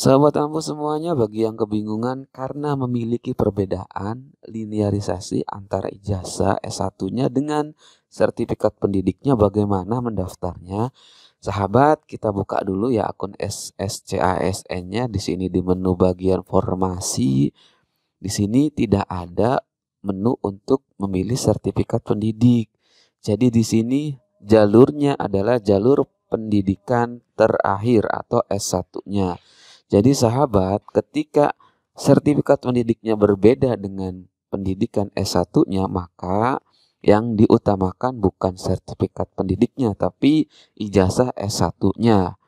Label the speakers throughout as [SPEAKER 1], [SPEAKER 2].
[SPEAKER 1] Sahabat Ambu semuanya bagi yang kebingungan karena memiliki perbedaan linearisasi antara ijazah S1-nya dengan sertifikat pendidiknya bagaimana mendaftarnya. Sahabat, kita buka dulu ya akun SSCASN-nya di sini di menu bagian formasi. Di sini tidak ada menu untuk memilih sertifikat pendidik. Jadi di sini jalurnya adalah jalur pendidikan terakhir atau S1-nya. Jadi sahabat ketika sertifikat pendidiknya berbeda dengan pendidikan S1-nya, maka yang diutamakan bukan sertifikat pendidiknya, tapi ijazah S1-nya.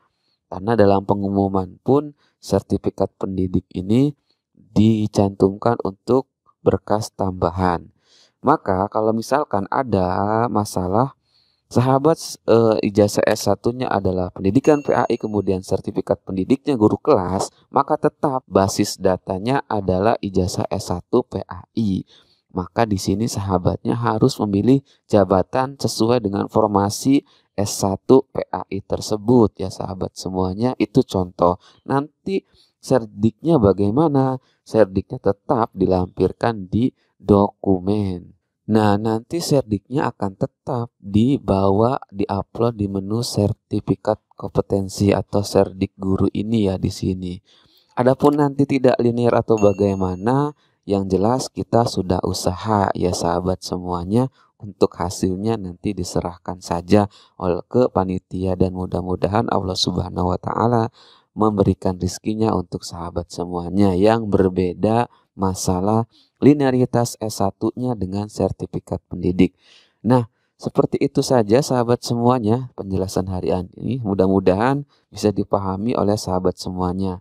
[SPEAKER 1] Karena dalam pengumuman pun sertifikat pendidik ini dicantumkan untuk berkas tambahan. Maka kalau misalkan ada masalah Sahabat e, ijazah S1-nya adalah pendidikan PAI kemudian sertifikat pendidiknya guru kelas, maka tetap basis datanya adalah ijazah S1 PAI. Maka di sini sahabatnya harus memilih jabatan sesuai dengan formasi S1 PAI tersebut ya sahabat semuanya itu contoh. Nanti serdiknya bagaimana? Serdiknya tetap dilampirkan di dokumen. Nah, nanti serdiknya akan tetap dibawa, diupload di menu sertifikat kompetensi atau serdik guru ini ya di sini. Adapun nanti tidak linear atau bagaimana, yang jelas kita sudah usaha ya sahabat semuanya untuk hasilnya nanti diserahkan saja oleh ke panitia dan mudah-mudahan Allah Subhanahu wa taala memberikan rizkinya untuk sahabat semuanya yang berbeda masalah linearitas S1-nya dengan sertifikat pendidik. Nah, seperti itu saja sahabat semuanya penjelasan harian ini mudah-mudahan bisa dipahami oleh sahabat semuanya.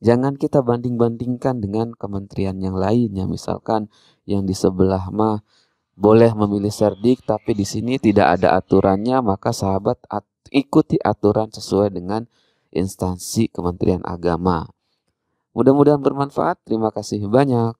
[SPEAKER 1] Jangan kita banding-bandingkan dengan kementerian yang lainnya misalkan yang di sebelah mah boleh memilih serdik tapi di sini tidak ada aturannya maka sahabat ikuti aturan sesuai dengan instansi Kementerian Agama. Mudah-mudahan bermanfaat. Terima kasih banyak.